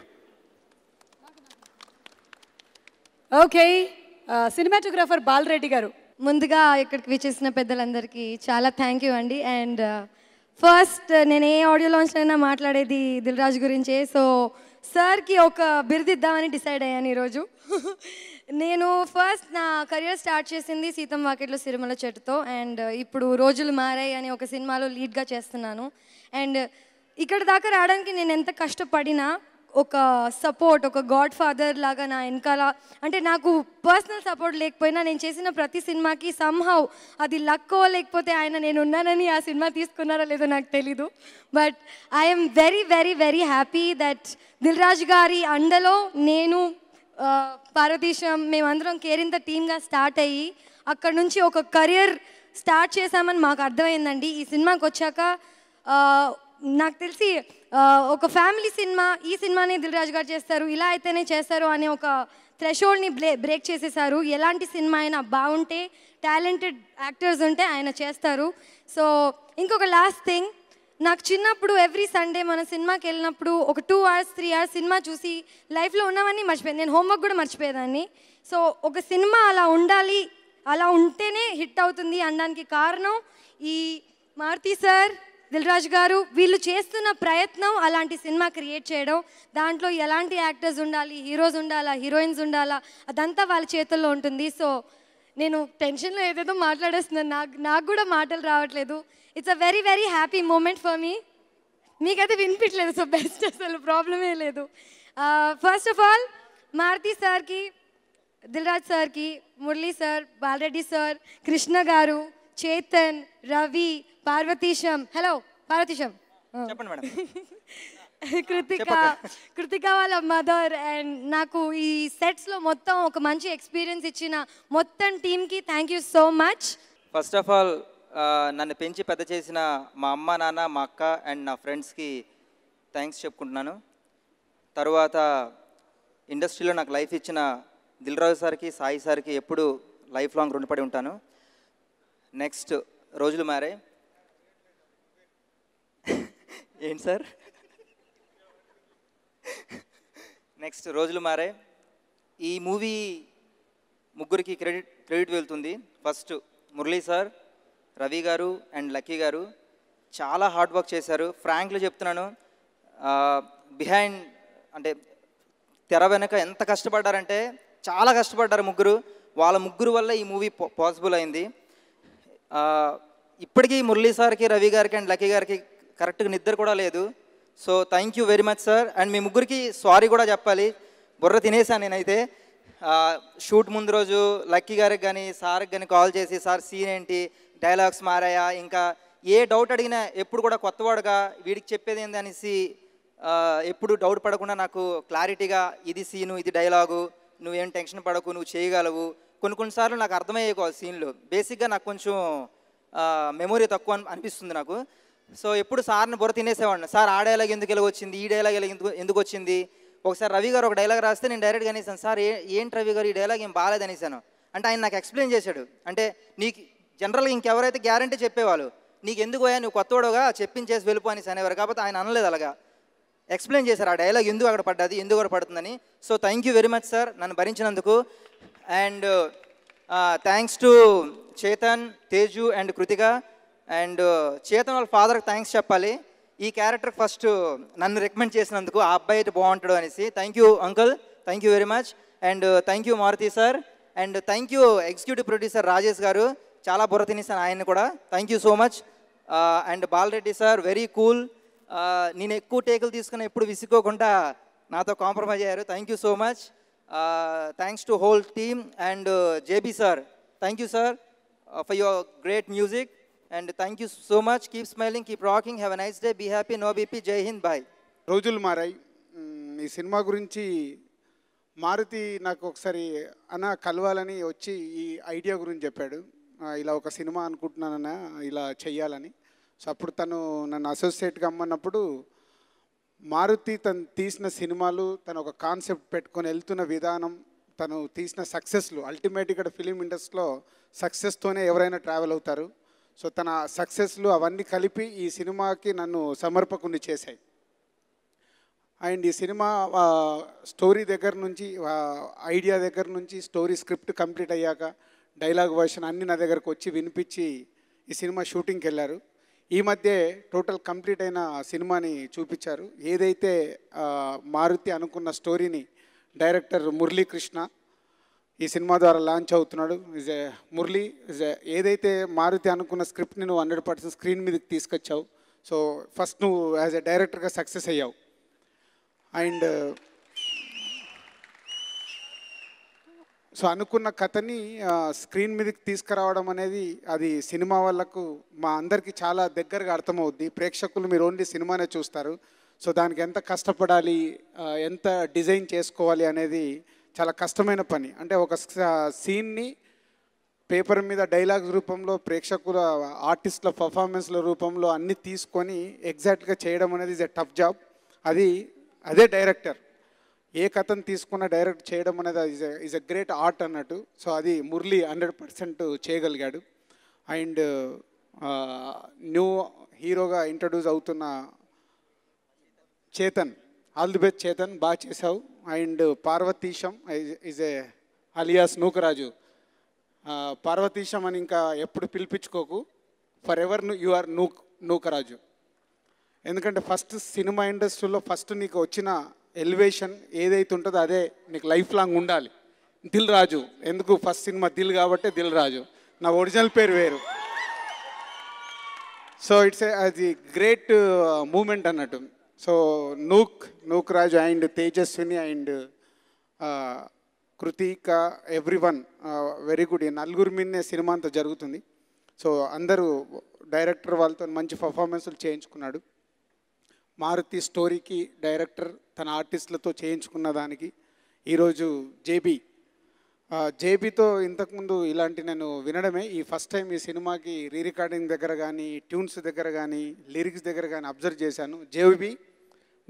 okay cinematographer Balareddy గారు ముందుగా ఇక్కడికి విచ్చేసిన పెద్దలందరికీ చాలా థ్యాంక్ యూ అండి అండ్ ఫస్ట్ uh, uh, నేను ఏ ఆడియో అయినా మాట్లాడేది దిల్రాజ్ గురించే సో సార్కి ఒక బిరుదిద్దామని డిసైడ్ అయ్యాను ఈరోజు [LAUGHS] నేను ఫస్ట్ నా కెరియర్ స్టార్ట్ చేసింది సీతం వాకెట్లో సిరిమల చెట్టుతో అండ్ uh, ఇప్పుడు రోజులు మారాయి అని ఒక సినిమాలో లీడ్గా చేస్తున్నాను అండ్ ఇక్కడ దాకా రావడానికి నేను ఎంత కష్టపడినా ఒక సపోర్ట్ ఒక గాడ్ ఫాదర్ లాగా నా వెనకాల అంటే నాకు పర్సనల్ సపోర్ట్ లేకపోయినా నేను చేసిన ప్రతి సినిమాకి సమ్హౌ అది లక్కో లేకపోతే ఆయన నేను ఉన్నానని ఆ సినిమా తీసుకున్నారా లేదో నాకు తెలీదు but I'm very very very happy that Dilraj గారి అండలో నేను పార్వతీశం మేమందరం కేరింత టీమ్గా స్టార్ట్ అయ్యి అక్కడ నుంచి ఒక కెరియర్ స్టార్ట్ చేశామని మాకు అర్థమైందండి ఈ సినిమాకి వచ్చాక నాకు తెలిసి ఒక ఫ్యామిలీ సినిమా ఈ సినిమానే రాజు గారు చేస్తారు ఇలా అయితేనే చేస్తారు అనే ఒక థ్రెషోల్డ్ని బ్రే బ్రేక్ చేసేసారు ఎలాంటి సినిమా అయినా బాగుంటే టాలెంటెడ్ యాక్టర్స్ ఉంటే ఆయన చేస్తారు సో ఇంకొక లాస్ట్ థింగ్ నాకు చిన్నప్పుడు ఎవ్రీ సండే మన సినిమాకి వెళ్ళినప్పుడు ఒక టూ అవర్స్ త్రీ అవర్స్ సినిమా చూసి లైఫ్లో ఉన్నవన్నీ మర్చిపోయాను నేను హోంవర్క్ కూడా మర్చిపోయేదాన్ని సో ఒక సినిమా అలా ఉండాలి అలా ఉంటేనే హిట్ అవుతుంది అనడానికి కారణం ఈ మారుతి సార్ దిల్రాజ్ గారు వీళ్ళు చేస్తున్న ప్రయత్నం అలాంటి సినిమా క్రియేట్ చేయడం దాంట్లో ఎలాంటి యాక్టర్స్ ఉండాలి హీరోస్ ఉండాలా హీరోయిన్స్ ఉండాలా అదంతా వాళ్ళ చేతుల్లో ఉంటుంది సో నేను టెన్షన్లో ఏదేదో మాట్లాడేస్తున్నాను నాకు నాకు కూడా మాటలు రావట్లేదు it's a very very happy moment for me మీకైతే వినిపించలేదు సో బెస్ట్ అసలు ప్రాబ్లమే లేదు ఫస్ట్ ఆఫ్ ఆల్ మారుతి సార్కి దిల్రాజ్ సార్కి మురళీ సార్ బాలరెడ్డి సార్ కృష్ణ గారు చేతన్ రవి పార్వతీశం హలో పార్వతీశం చెప్పండి మేడం కృతిక కృతిక వాళ్ళ మదర్ అండ్ నాకు ఈ సెట్స్లో మొత్తం ఒక మంచి ఎక్స్పీరియన్స్ ఇచ్చిన మొత్తం టీమ్కి thank you so much first of all నన్ను పెంచి పెద్ద చేసిన మా అమ్మ నాన్న మా అక్క అండ్ నా ఫ్రెండ్స్కి థ్యాంక్స్ చెప్పుకుంటున్నాను తర్వాత ఇండస్ట్రీలో నాకు లైఫ్ ఇచ్చిన దిల్రాజు సార్కి సాయి సార్కి ఎప్పుడు లైఫ్ లాంగ్ రుణపడి ఉంటాను నెక్స్ట్ రోజులు మారే ఏంటి సార్ నెక్స్ట్ రోజులు మారే ఈ మూవీ ముగ్గురికి క్రెడిట్ క్రెడిట్ వెళ్తుంది ఫస్ట్ మురళీ సార్ రవి గారు అండ్ లక్కీ గారు చాలా హార్డ్ వర్క్ చేశారు ఫ్రాంక్లో చెప్తున్నాను బిహైండ్ అంటే తెర వెనక ఎంత కష్టపడ్డారంటే చాలా కష్టపడ్డారు ముగ్గురు వాళ్ళ ముగ్గురు వల్ల ఈ మూవీ పాసిబుల్ అయింది ఇప్పటికీ మురళీ సార్కి రవి గారికి అండ్ లక్కీ గారికి కరెక్ట్గా నిద్ర కూడా లేదు so thank you very much sir and మీ ముగ్గురికి సారీ కూడా చెప్పాలి బుర్ర తినేసాను నేనైతే షూట్ ముందు రోజు లక్కీ గారికి కానీ సార్కి కానీ కాల్ చేసి సార్ సీన్ ఏంటి డైలాగ్స్ మారాయా ఇంకా ఏ డౌట్ అడిగినా ఎప్పుడు కూడా కొత్తవాడుగా వీడికి చెప్పేది ఏంది అనేసి ఎప్పుడు డౌట్ పడకుండా నాకు క్లారిటీగా ఇది సీను ఇది డైలాగు నువ్వేం టెన్షన్ పడకు నువ్వు చేయగలవు కొన్ని కొన్నిసార్లు నాకు అర్థమయ్యే సీన్లు బేసిక్గా నాకు కొంచెం మెమొరీ తక్కువ అనిపిస్తుంది నాకు సో ఎప్పుడు సార్ని బుర్ర తినేసేవాడిని సార్ ఆ డైలాగ్ ఎందుకు వచ్చింది ఈ డైలాగ్ ఎందుకు ఎందుకు వచ్చింది ఒకసారి రవి గారు ఒక డైలాగ్ రాస్తే నేను డైరెక్ట్గా అనేసాను సార్ ఏంటి రవి గారు ఈ డైలాగ్ ఏం బాగాలేదు అనేసాను అంటే ఆయన నాకు ఎక్స్ప్లెయిన్ చేశాడు అంటే నీకు జనరల్గా ఇంకెవరైతే గ్యారంటీ చెప్పేవాళ్ళు నీకు ఎందుకు పోయా నువ్వు కొత్తవాడుగా చెప్పించేసి వెళ్ళిపో అనేసి అనేవారు కాబట్టి ఆయన అనలేదు అలాగా ఎక్స్ప్లెయిన్ చేశారు ఆ డైలాగ్ ఎందుకు అక్కడ పడ్డది ఎందుకు అక్కడ పడుతుందని so thank you very much sir నన్ను భరించినందుకు and thanks to Chetan Teju and Krithika and Chetan వాళ్ళ ఫాదర్కి థ్యాంక్స్ చెప్పాలి ఈ క్యారెక్టర్ ఫస్ట్ నన్ను రికమెండ్ చేసినందుకు ఆ అబ్బాయి అయితే బాగుంటాడు అనేసి thank you uncle thank you very much and thank you Maruthi sir and thank you executive producer Rajesh గారు చాలా బుర్ర తినేసాను ఆయన కూడా thank you so much and Balareddy sir very cool నేను ఎక్కువ టేకులు తీసుకుని ఎప్పుడు విసుక్కోకుండా నాతో కాంప్రమైజ్ అయ్యారు thank you so much thanks to whole team and JB sir thank you sir for your great music and thank you so much keep smiling keep rocking have nice day be happy no BP Jai Hind bye రోజులు మారాయి ఈ cinema గురించి మారుతి నాకు ఒకసారి అన్న కలవాలని వచ్చి ఈ ఐడియా గురించి చెప్పాడు ఇలా ఒక సినిమా అనుకుంటున్నానన్న ఇలా చెయ్యాలని సో అప్పుడు తను నన్ను అసోసియేట్గా అమ్మన్నప్పుడు మారుతి తను తీసిన సినిమాలు తను ఒక కాన్సెప్ట్ పెట్టుకొని వెళ్తున్న విధానం తను తీసిన సక్సెస్లు అల్టిమేట్ ఇక్కడ ఫిలిం ఇండస్ట్రీలో సక్సెస్తోనే ఎవరైనా ట్రావెల్ అవుతారు సో తన సక్సెస్లు అవన్నీ కలిపి ఈ సినిమాకి నన్ను సమర్పకుని చేశాయి అండ్ ఈ సినిమా స్టోరీ దగ్గర నుంచి ఐడియా దగ్గర నుంచి స్టోరీ స్క్రిప్ట్ కంప్లీట్ అయ్యాక డైలాగ్ వర్షన్ అన్ని నా దగ్గరకు వచ్చి వినిపించి ఈ సినిమా షూటింగ్కి వెళ్ళారు ఈ మధ్య టోటల్ కంప్లీట్ అయిన సినిమాని చూపించారు ఏదైతే మారుతి అనుకున్న స్టోరీని డైరెక్టర్ మురళీకృష్ణ ఈ సినిమా ద్వారా లాంచ్ అవుతున్నాడు ఇజ్ ఏ మురళి ఇజ్ ఏదైతే మారుతి అనుకున్న స్క్రిప్ట్ని నువ్వు హండ్రెడ్ పర్సెంట్ స్క్రీన్ మీదకి తీసుకొచ్చావు సో ఫస్ట్ నువ్వు యాజ్ ఎ డైరెక్టర్గా సక్సెస్ అయ్యావు అండ్ సో అనుకున్న కథని స్క్రీన్ మీదకి తీసుకురావడం అనేది అది సినిమా వాళ్ళకు మా అందరికీ చాలా దగ్గరగా అర్థమవుద్ది ప్రేక్షకులు మీరు ఓన్లీ సినిమానే చూస్తారు సో దానికి ఎంత కష్టపడాలి ఎంత డిజైన్ చేసుకోవాలి అనేది చాలా కష్టమైన పని అంటే ఒక సీన్ని పేపర్ మీద డైలాగ్ రూపంలో ప్రేక్షకుల ఆర్టిస్టుల పర్ఫార్మెన్స్ల రూపంలో అన్నీ తీసుకొని ఎగ్జాక్ట్గా చేయడం అనేది ఇస్ ఎ టఫ్ జాబ్ అది అదే డైరెక్టర్ ఏ కథను తీసుకున్న డైరెక్ట్ చేయడం అనేది is is a great art అన్నట్టు సో అది మురళి హండ్రెడ్ పర్సెంట్ చేయగలిగాడు అండ్ న్యూ హీరోగా ఇంట్రడ్యూస్ అవుతున్న Chetan all the best Chetan బాగా చేసావు and Parvateesam is a alias Nookaraju Parvateesam అని ఇంకా ఎప్పుడు పిలిపించుకోకు forever you are Nook Nookaraju ఎందుకంటే ఫస్ట్ సినిమా ఇండస్ట్రీలో ఫస్ట్ నీకు వచ్చిన ఎలివేషన్ ఏదైతే ఉంటుందో అదే నీకు లైఫ్ లాంగ్ ఉండాలి దిల్ రాజు ఎందుకు ఫస్ట్ సినిమా దిల్ కాబట్టి దిల్ రాజు నా ఒరిజినల్ పేరు వేరు సో ఇట్స్ అది గ్రేట్ మూమెంట్ uh, అన్నట్టు so Nook Nook Raj and Tejaswini and Krithika everyone very good నలుగురి మీదనే సినిమా అంతా జరుగుతుంది సో అందరూ డైరెక్టర్ వాళ్ళతో మంచి పర్ఫార్మెన్స్లు చేయించుకున్నాడు మారుతి స్టోరీకి డైరెక్టర్ తన ఆర్టిస్టులతో చేయించుకున్న దానికి ఈరోజు జేబీ జేబీతో ఇంతకుముందు ఇలాంటి నేను వినడమే ఈ ఫస్ట్ టైం ఈ సినిమాకి రీ రికార్డింగ్ దగ్గర కానీ ట్యూన్స్ దగ్గర కానీ లిరిక్స్ దగ్గర కానీ అబ్జర్వ్ చేశాను జేబీ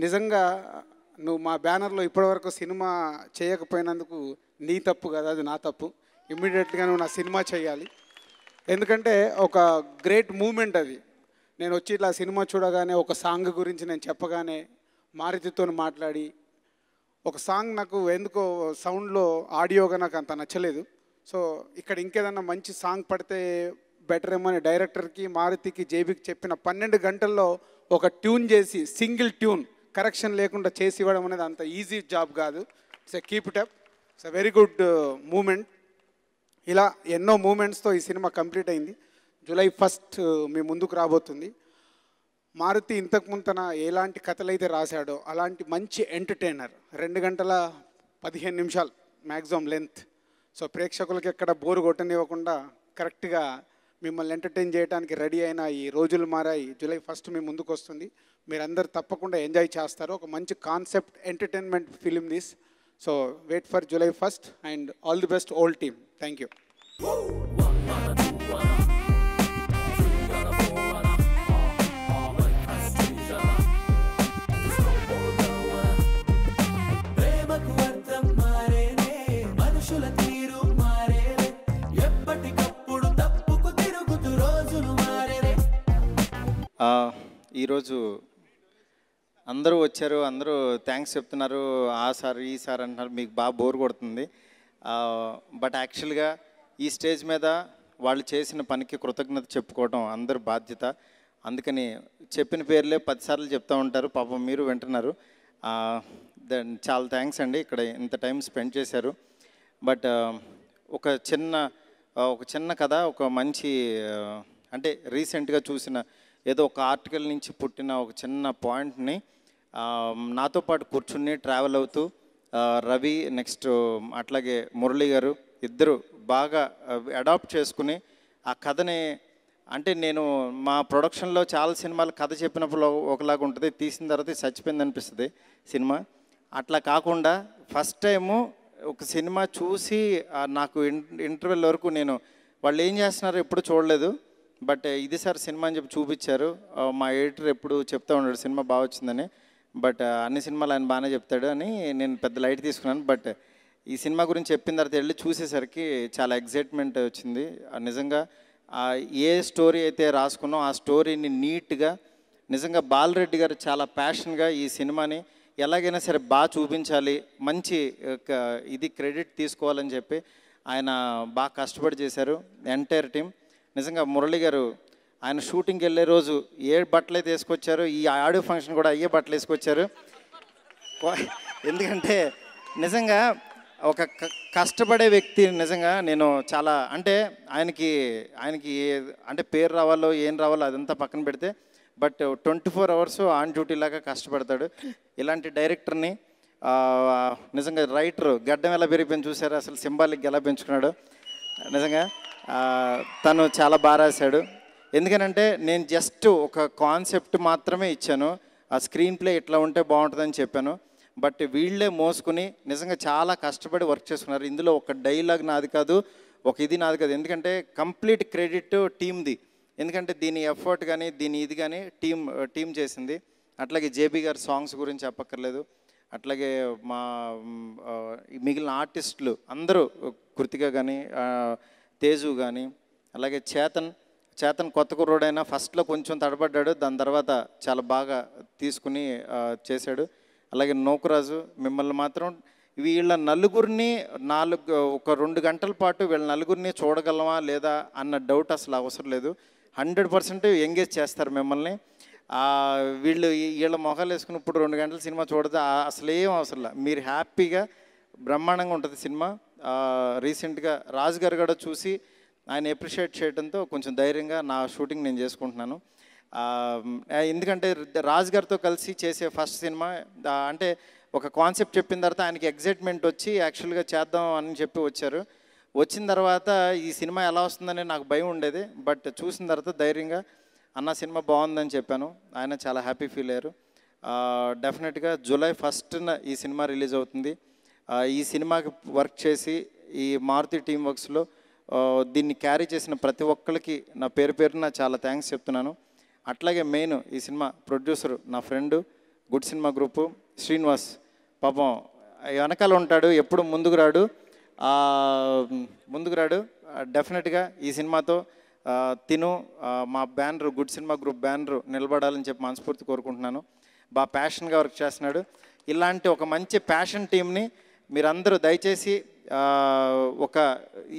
నిజంగా నువ్వు మా బ్యానర్లో ఇప్పటివరకు సినిమా చేయకపోయినందుకు నీ తప్పు కదా అది నా తప్పు ఇమ్మీడియట్గా నువ్వు నా సినిమా చేయాలి ఎందుకంటే ఒక గ్రేట్ మూమెంట్ అది నేను వచ్చి ఇట్లా సినిమా చూడగానే ఒక సాంగ్ గురించి నేను చెప్పగానే మారుతితో మాట్లాడి ఒక సాంగ్ నాకు ఎందుకో సౌండ్లో ఆడియోగా నాకు అంత నచ్చలేదు సో ఇక్కడ ఇంకేదన్నా మంచి సాంగ్ పడితే బెటర్ ఏమో అని డైరెక్టర్కి మారుతికి జేబీకి చెప్పిన పన్నెండు గంటల్లో ఒక ట్యూన్ చేసి సింగిల్ ట్యూన్ కరెక్షన్ లేకుండా చేసి ఇవ్వడం అనేది అంత ఈజీ జాబ్ కాదు it's a keep it up it's a very good moment ఇలా ఎన్నో మూమెంట్స్తో ఈ సినిమా కంప్లీట్ అయింది జూలై ఫస్ట్ uh, మీ ముందుకు రాబోతుంది మారుతి ఇంతకు ముందున ఎలాంటి కథలు అయితే రాశాడో అలాంటి మంచి ఎంటర్టైనర్ రెండు గంటల పదిహేను నిమిషాలు మ్యాక్సిమం లెంత్ సో ప్రేక్షకులకి ఎక్కడ బోరు కొట్టనివ్వకుండా కరెక్ట్గా మిమ్మల్ని ఎంటర్టైన్ చేయడానికి రెడీ అయిన ఈ రోజులు మారాయి జూలై ఫస్ట్ మీ ముందుకు వస్తుంది మీరందరు తప్పకుండా ఎంజాయ్ చేస్తారు ఒక మంచి concept entertainment film this so wait for July first and all the best old team thank you ఈరోజు అందరూ వచ్చారు అందరూ థ్యాంక్స్ చెప్తున్నారు ఆ సార్ ఈ సార్ అంటున్నారు మీకు బాగా బోర్ కొడుతుంది బట్ యాక్చువల్గా ఈ స్టేజ్ మీద వాళ్ళు చేసిన పనికి కృతజ్ఞత చెప్పుకోవడం అందరి బాధ్యత అందుకని చెప్పిన పేర్లే పదిసార్లు చెప్తూ ఉంటారు పాపం మీరు వింటున్నారు చాలా థ్యాంక్స్ అండి ఇక్కడ ఇంత టైం స్పెండ్ చేశారు బట్ ఒక చిన్న ఒక చిన్న కథ ఒక మంచి అంటే రీసెంట్గా చూసిన ఏదో ఒక ఆర్టికల్ నుంచి పుట్టిన ఒక చిన్న పాయింట్ని నాతో పాటు కూర్చుని ట్రావెల్ అవుతూ రవి నెక్స్ట్ అట్లాగే మురళి గారు ఇద్దరు బాగా అడాప్ట్ చేసుకుని ఆ కథని అంటే నేను మా ప్రొడక్షన్లో చాలా సినిమాలు కథ చెప్పినప్పుడు ఒకలాగా ఉంటుంది తీసిన తర్వాత చచ్చిపోయింది అనిపిస్తుంది సినిమా అట్లా కాకుండా ఫస్ట్ టైము ఒక సినిమా చూసి నాకు ఇంటర్వెల్ వరకు నేను వాళ్ళు ఏం చేస్తున్నారో ఎప్పుడు చూడలేదు బట్ ఇది సార్ సినిమా అని చెప్పి చూపించారు మా ఎడిటర్ ఎప్పుడు చెప్తా ఉన్నాడు సినిమా బాగా వచ్చిందని బట్ అన్ని సినిమాలు ఆయన బాగానే చెప్తాడు అని నేను పెద్ద లైట్ తీసుకున్నాను బట్ ఈ సినిమా గురించి చెప్పిన తర్వాత వెళ్ళి చూసేసరికి చాలా ఎగ్జైట్మెంట్ వచ్చింది నిజంగా ఏ స్టోరీ అయితే రాసుకున్నాం ఆ స్టోరీని నీట్గా నిజంగా బాలరెడ్డి గారు చాలా ప్యాషన్గా ఈ సినిమాని ఎలాగైనా సరే బాగా చూపించాలి మంచి ఇది క్రెడిట్ తీసుకోవాలని చెప్పి ఆయన బాగా కష్టపడి చేశారు ఎంటైర్ టీం నిజంగా మురళి గారు ఆయన షూటింగ్కి వెళ్ళే రోజు ఏ బట్టలు అయితే వేసుకొచ్చారో ఈ ఆడియో ఫంక్షన్ కూడా అయ్యే బట్టలు వేసుకొచ్చారు ఎందుకంటే నిజంగా ఒక కష్టపడే వ్యక్తి నిజంగా నేను చాలా అంటే ఆయనకి ఆయనకి అంటే పేరు రావాలో ఏం రావాలో అదంతా పక్కన పెడితే but twenty four hours on duty లాగా కష్టపడతాడు ఇలాంటి డైరెక్టర్ని నిజంగా రైటరు గడ్డం ఎలా పెరిగిపోయింది చూసారు అసలు సింబాలిక్ ఎలా పెంచుకున్నాడు నిజంగా తను చాలా బాగా రాశాడు ఎందుకనంటే నేను జస్ట్ ఒక కాన్సెప్ట్ మాత్రమే ఇచ్చాను ఆ స్క్రీన్ ప్లే ఇట్లా ఉంటే బాగుంటుందని చెప్పాను బట్ వీళ్ళే మోసుకుని నిజంగా చాలా కష్టపడి వర్క్ చేసుకున్నారు ఇందులో ఒక డైలాగ్ నాది కాదు ఒక ఇది నాది కాదు ఎందుకంటే కంప్లీట్ క్రెడిట్ టీమ్ది ఎందుకంటే దీని ఎఫర్ట్ కానీ దీని ఇది కానీ టీం టీం చేసింది అట్లాగే జేబీ గారి సాంగ్స్ గురించి చెప్పక్కర్లేదు అట్లాగే మా మిగిలిన ఆర్టిస్టులు అందరూ కృతిక కానీ తేజు కానీ అలాగే చేతన్ చేతన్ కొత్త కుర్రోడైనా ఫస్ట్లో కొంచెం తడబడ్డాడు దాని తర్వాత చాలా బాగా తీసుకుని చేశాడు అలాగే నోకురాజు మిమ్మల్ని మాత్రం వీళ్ళ నలుగురిని నాలుగు ఒక రెండు గంటల పాటు వీళ్ళ నలుగురిని చూడగలమా లేదా అన్న డౌట్ అసలు అవసరం లేదు హండ్రెడ్ పర్సెంట్ ఎంగేజ్ చేస్తారు మిమ్మల్ని వీళ్ళు వీళ్ళ మొహాలు వేసుకుని ఇప్పుడు రెండు గంటల సినిమా చూడదు అసలేం అవసరం లేదు మీరు హ్యాపీగా బ్రహ్మాండంగా ఉంటుంది సినిమా రీసెంట్గా రాజుగారు కూడా చూసి ఆయన ఎప్రిషియేట్ చేయడంతో కొంచెం ధైర్యంగా నా షూటింగ్ నేను చేసుకుంటున్నాను ఎందుకంటే రాజ్ గారితో కలిసి చేసే ఫస్ట్ సినిమా అంటే ఒక కాన్సెప్ట్ చెప్పిన తర్వాత ఆయనకి ఎగ్జైట్మెంట్ వచ్చి యాక్చువల్గా చేద్దాం అని చెప్పి వచ్చారు వచ్చిన తర్వాత ఈ సినిమా ఎలా వస్తుందని నాకు భయం ఉండేది బట్ చూసిన తర్వాత ధైర్యంగా అన్న సినిమా బాగుందని చెప్పాను ఆయన చాలా హ్యాపీ ఫీల్ అయ్యారు డెఫినెట్గా జూలై ఫస్ట్న ఈ సినిమా రిలీజ్ అవుతుంది ఈ సినిమాకి వర్క్ చేసి ఈ మారుతి టీమ్ వర్క్స్లో దీన్ని క్యారీ చేసిన ప్రతి ఒక్కరికి నా పేరు పేరున చాలా థ్యాంక్స్ చెప్తున్నాను అట్లాగే మెయిన్ ఈ సినిమా ప్రొడ్యూసర్ నా friend good cinema group Srinivas పాపం వెనకాల ఉంటాడు ఎప్పుడు ముందుకు రాడు ముందుకు రాడు డెఫినెట్గా ఈ సినిమాతో తిను మా banner good cinema group banner నిలబడాలని చెప్పి మనస్ఫూర్తి కోరుకుంటున్నాను బాగా ప్యాషన్గా వర్క్ చేస్తున్నాడు ఇలాంటి ఒక మంచి ప్యాషన్ టీమ్ని మీరందరూ దయచేసి ఒక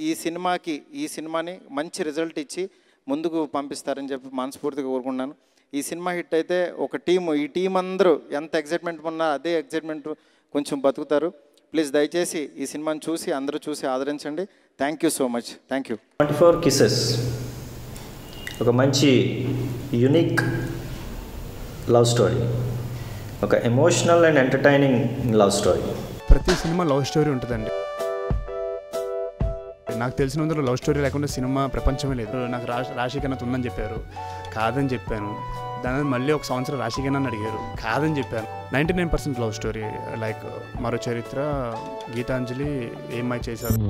ఈ సినిమాకి ఈ సినిమాని మంచి రిజల్ట్ ఇచ్చి ముందుకు పంపిస్తారని చెప్పి మనస్ఫూర్తిగా కోరుకున్నాను ఈ సినిమా హిట్ అయితే ఒక టీము ఈ టీం అందరూ ఎంత ఎగ్జైట్మెంట్ ఉన్నా అదే ఎగ్జైట్మెంట్ కొంచెం బతుకుతారు ప్లీజ్ దయచేసి ఈ సినిమాని చూసి అందరూ చూసి ఆదరించండి thank you so much thank you twenty four kisses ఒక మంచి యునిక్ లవ్ స్టోరీ ఒక emotional and entertaining love story ప్రతి సినిమా లవ్ స్టోరీ ఉంటుందండి నాకు తెలిసినందులో లవ్ స్టోరీ లేకుండా సినిమా ప్రపంచమే లేదు నాకు రాశి రాశికన్నా ఉందని చెప్పారు కాదని చెప్పాను దాని మళ్ళీ ఒక సంవత్సరం రాశికన్నా అడిగారు కాదని చెప్పాను ninety nine percent love story like మరో చరిత్ర గీతాంజలి ఏమై చేశారు